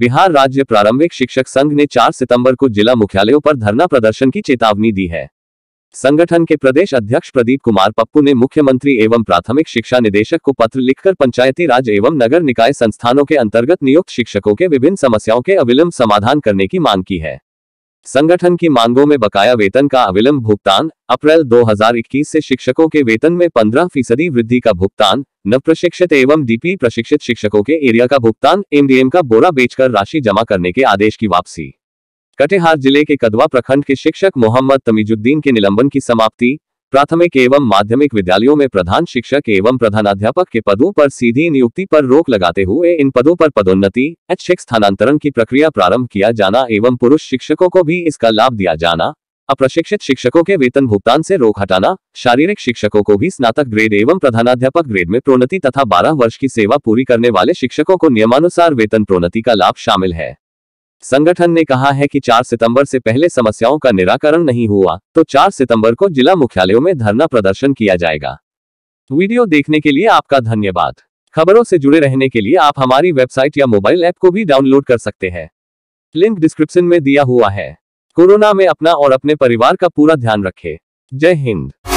बिहार राज्य प्रारंभिक शिक्षक संघ ने 4 सितंबर को जिला मुख्यालयों पर धरना प्रदर्शन की चेतावनी दी है संगठन के प्रदेश अध्यक्ष प्रदीप कुमार पप्पू ने मुख्यमंत्री एवं प्राथमिक शिक्षा निदेशक को पत्र लिखकर पंचायती राज एवं नगर निकाय संस्थानों के अंतर्गत नियुक्त शिक्षकों के विभिन्न समस्याओं के अविलंब समाधान करने की मांग की है संगठन की मांगों में बकाया वेतन का अविलंब भुगतान अप्रैल 2021 से शिक्षकों के वेतन में 15 फीसदी वृद्धि का भुगतान नव प्रशिक्षित एवं डीपी प्रशिक्षित शिक्षकों के एरिया का भुगतान एमडीएम का बोरा बेचकर राशि जमा करने के आदेश की वापसी कटिहार जिले के कदवा प्रखंड के शिक्षक मोहम्मद तमीजुद्दीन के निलंबन की समाप्ति प्राथमिक एवं माध्यमिक विद्यालयों में प्रधान शिक्षक एवं प्रधानाध्यापक के पदों पर सीधी नियुक्ति पर रोक लगाते हुए इन पदों पर पदोन्नति शैक्षिक स्थानांतरण की प्रक्रिया प्रारंभ किया जाना एवं पुरुष शिक्षकों को भी इसका लाभ दिया जाना अप्रशिक्षित शिक्षकों के वेतन भुगतान से रोक हटाना शारीरिक शिक्षकों को भी स्नातक ग्रेड एवं प्रधानाध्यापक ग्रेड में प्रोन्नति तथा 12 वर्ष की सेवा पूरी करने वाले शिक्षकों को नियमानुसार वेतन प्रोन्नति का लाभ शामिल है संगठन ने कहा है कि 4 सितंबर से पहले समस्याओं का निराकरण नहीं हुआ तो 4 सितंबर को जिला मुख्यालयों में धरना प्रदर्शन किया जाएगा वीडियो देखने के लिए आपका धन्यवाद खबरों से जुड़े रहने के लिए आप हमारी वेबसाइट या मोबाइल ऐप को भी डाउनलोड कर सकते हैं लिंक डिस्क्रिप्शन में दिया हुआ है कोरोना में अपना और अपने परिवार का पूरा ध्यान रखें जय हिंद